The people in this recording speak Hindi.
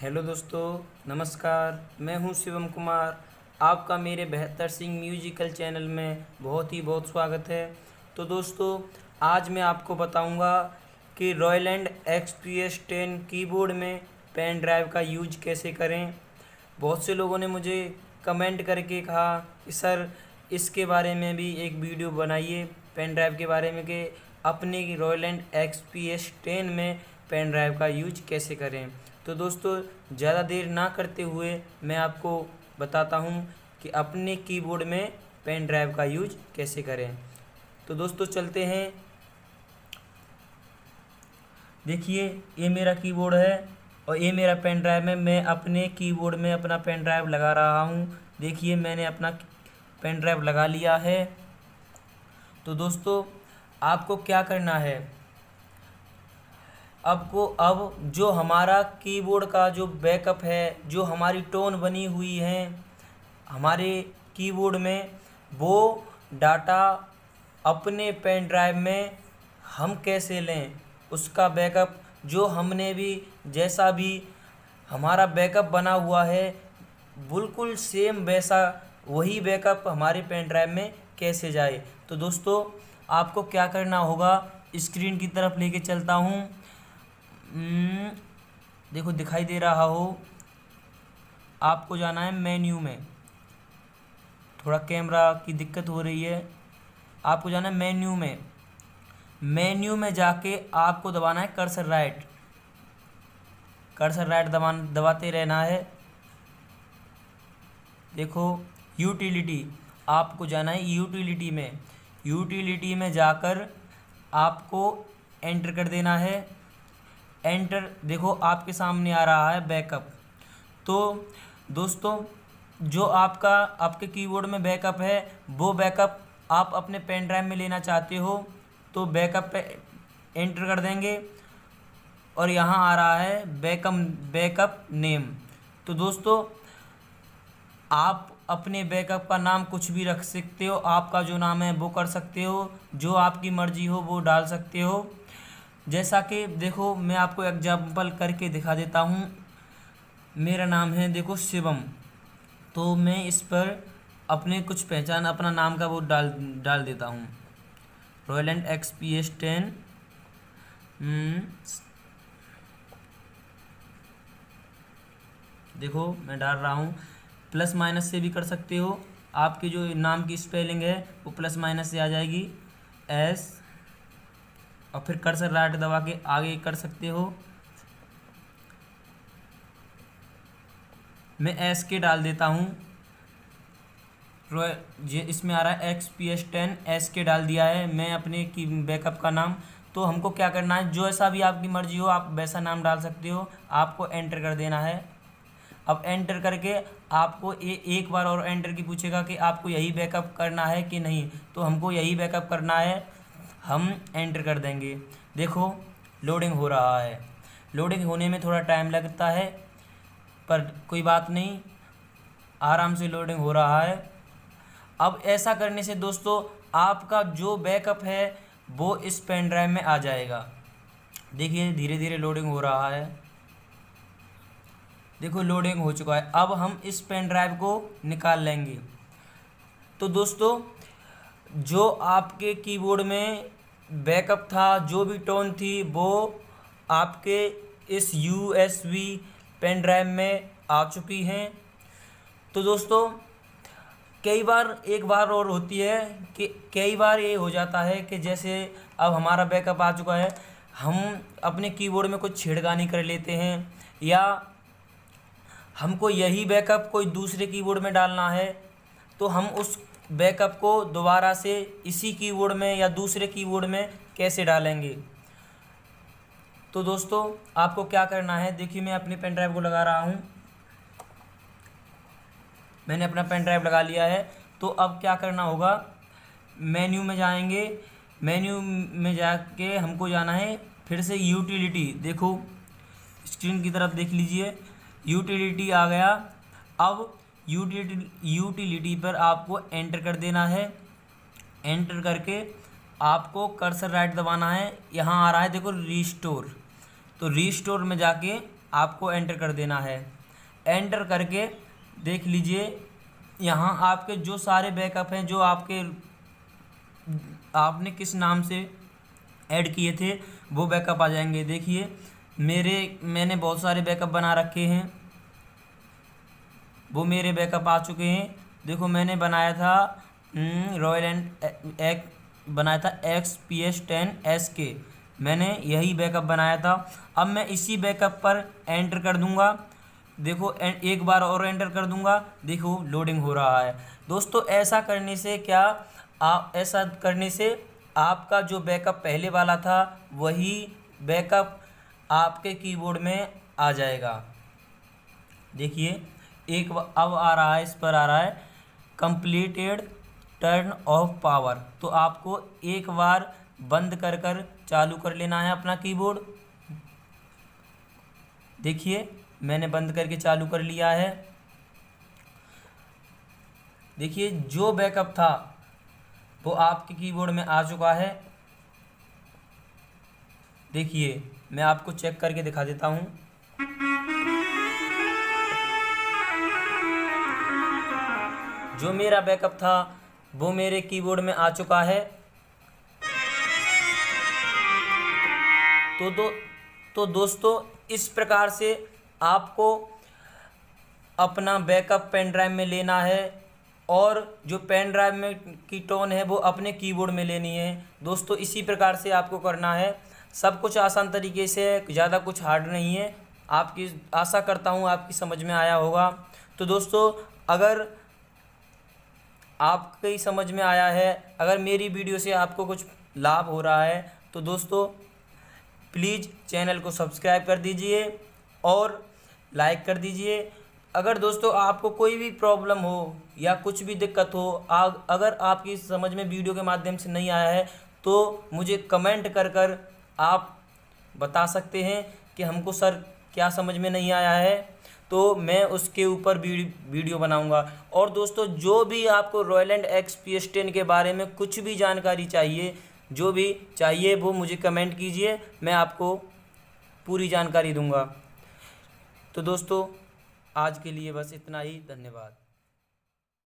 हेलो दोस्तों नमस्कार मैं हूं शिवम कुमार आपका मेरे बेहतर सिंह म्यूजिकल चैनल में बहुत ही बहुत स्वागत है तो दोस्तों आज मैं आपको बताऊंगा कि Roland S ten keyboard में पेन ड्राइव का यूज कैसे करें बहुत से लोगों ने मुझे कमेंट करके कहा कि सर इसके बारे में भी एक वीडियो बनाइए पेन ड्राइव के बारे में कि अपने रॉयल एंड एस टेन में पेन ड्राइव का यूज कैसे करें तो दोस्तों ज़्यादा देर ना करते हुए मैं आपको बताता हूँ कि अपने कीबोर्ड में पेन ड्राइव का यूज कैसे करें तो दोस्तों चलते हैं देखिए ये मेरा कीबोर्ड है और ये मेरा पेन ड्राइव में मैं अपने कीबोर्ड में अपना पेन ड्राइव लगा रहा हूँ देखिए मैंने अपना पेन ड्राइव लगा लिया है तो दोस्तों आपको क्या करना है अब को अब जो हमारा कीबोर्ड का जो बैकअप है जो हमारी टोन बनी हुई है हमारे कीबोर्ड में वो डाटा अपने पेन ड्राइव में हम कैसे लें उसका बैकअप जो हमने भी जैसा भी हमारा बैकअप बना हुआ है बिल्कुल सेम वैसा वही बैकअप हमारे पेन ड्राइव में कैसे जाए तो दोस्तों आपको क्या करना होगा स्क्रीन की तरफ लेके चलता हूँ हम्म, देखो दिखाई दे रहा हो आपको जाना है मेन्यू में थोड़ा कैमरा की दिक्कत हो रही है आपको जाना है मेन्यू में मेन्यू में जाके आपको दबाना है कर्सर राइट कर्सर राइट दबा दबाते रहना है देखो यूटिलिटी आपको जाना है यूटिलिटी में यूटिलिटी में जाकर आपको एंटर कर देना है एंटर देखो आपके सामने आ रहा है बैकअप तो दोस्तों जो आपका आपके कीबोर्ड में बैकअप है वो बैकअप आप अपने पेन ड्राइव में लेना चाहते हो तो बैकअप पे एंटर कर देंगे और यहाँ आ रहा है बैकअप बैकअप नेम तो दोस्तों आप अपने बैकअप का नाम कुछ भी रख सकते हो आपका जो नाम है वो कर सकते हो जो आपकी मर्ज़ी हो वो डाल सकते हो जैसा कि देखो मैं आपको एग्जाम्पल करके दिखा देता हूँ मेरा नाम है देखो शिवम तो मैं इस पर अपने कुछ पहचान अपना नाम का वो डाल डाल देता हूँ Roland X P S ten देखो मैं डाल रहा हूँ प्लस माइनस से भी कर सकते हो आपके जो नाम की स्पेलिंग है वो प्लस माइनस से आ जाएगी एस और फिर कर्सर राइट दबा के आगे कर सकते हो मैं एस के डाल देता हूँ ये इसमें आ रहा है X P S ten S के डाल दिया है मैं अपने की बैकअप का नाम तो हमको क्या करना है जो ऐसा भी आपकी मर्जी हो आप वैसा नाम डाल सकते हो आपको एंटर कर देना है अब एंटर करके आपको ए, एक बार और एंटर की पूछेगा कि आपको यही बैकअप करना है कि नहीं तो हमको यही बैकअप करना है हम एंटर कर देंगे देखो लोडिंग हो रहा है लोडिंग होने में थोड़ा टाइम लगता है पर कोई बात नहीं आराम से लोडिंग हो रहा है अब ऐसा करने से दोस्तों आपका जो बैकअप है वो इस पेन ड्राइव में आ जाएगा देखिए धीरे धीरे लोडिंग हो रहा है देखो लोडिंग हो चुका है अब हम इस पेन ड्राइव को निकाल लेंगे तो दोस्तों जो आपके कीबोर्ड में बैकअप था जो भी टोन थी वो आपके इस U S B pen drive में आ चुकी हैं तो दोस्तों कई बार एक बार और होती है कि कई बार ये हो जाता है कि जैसे अब हमारा बैकअप आ चुका है हम अपने कीबोर्ड में कुछ छेड़गानी कर लेते हैं या हमको यही बैकअप कोई दूसरे कीबोर्ड में डालना है तो हम उस बैकअप को दोबारा से इसी कीबोर्ड में या दूसरे कीबोर्ड में कैसे डालेंगे तो दोस्तों आपको क्या करना है देखिए मैं अपने पेन ड्राइव को लगा रहा हूँ मैंने अपना पेन ड्राइव लगा लिया है तो अब क्या करना होगा मेन्यू में जाएंगे मेन्यू में जाके हमको जाना है फिर से यूटिलिटी देखो स्क्रीन की तरफ देख लीजिए यूटिलिटी आ गया अब यूटिलिटी पर आपको एंटर कर देना है एंटर करके आपको कर्सर राइट दबाना है यहाँ आ रहा है देखो रीस्टोर तो रीस्टोर में जाके आपको एंटर कर देना है एंटर करके देख लीजिए यहाँ आपके जो सारे बैकअप हैं जो आपके आपने किस नाम से ऐड किए थे वो बैकअप आ जाएंगे देखिए मेरे मैंने बहुत सारे बैकअप बना रखे हैं वो मेरे बैकअप आ चुके हैं देखो मैंने बनाया था रॉयल एंड एक बनाया था X P S ten S के मैंने यही बैकअप बनाया था अब मैं इसी बैकअप पर एंटर कर दूंगा देखो एक बार और एंटर कर दूंगा देखो लोडिंग हो रहा है दोस्तों ऐसा करने से क्या आप ऐसा करने से आपका जो बैकअप पहले वाला था वही बैकअप आपके कीबोर्ड में आ जाएगा देखिए एक अब आ रहा है इस पर आ रहा है कंप्लीटेड टर्न ऑफ पावर तो आपको एक बार बंद कर कर चालू कर लेना है अपना कीबोर्ड देखिए मैंने बंद करके चालू कर लिया है देखिए जो बैकअप था वो आपके कीबोर्ड में आ चुका है देखिए मैं आपको चेक करके दिखा देता हूँ जो मेरा बैकअप था वो मेरे कीबोर्ड में आ चुका है तो दो तो दोस्तों इस प्रकार से आपको अपना बैकअप पेन ड्राइव में लेना है और जो पेन ड्राइव में की टोन है वो अपने कीबोर्ड में लेनी है दोस्तों इसी प्रकार से आपको करना है सब कुछ आसान तरीके से है ज़्यादा कुछ हार्ड नहीं है आपकी आशा करता हूँ आपकी समझ में आया होगा तो दोस्तों अगर आपके ही समझ में आया है अगर मेरी वीडियो से आपको कुछ लाभ हो रहा है तो दोस्तों प्लीज़ चैनल को सब्सक्राइब कर दीजिए और लाइक कर दीजिए अगर दोस्तों आपको कोई भी प्रॉब्लम हो या कुछ भी दिक्कत हो आग, अगर आपकी समझ में वीडियो के माध्यम से नहीं आया है तो मुझे कमेंट कर कर आप बता सकते हैं कि हमको सर क्या समझ में नहीं आया है तो मैं उसके ऊपर वीडियो बनाऊंगा और दोस्तों जो भी आपको Roland X P S ten के बारे में कुछ भी जानकारी चाहिए जो भी चाहिए वो मुझे कमेंट कीजिए मैं आपको पूरी जानकारी दूंगा तो दोस्तों आज के लिए बस इतना ही धन्यवाद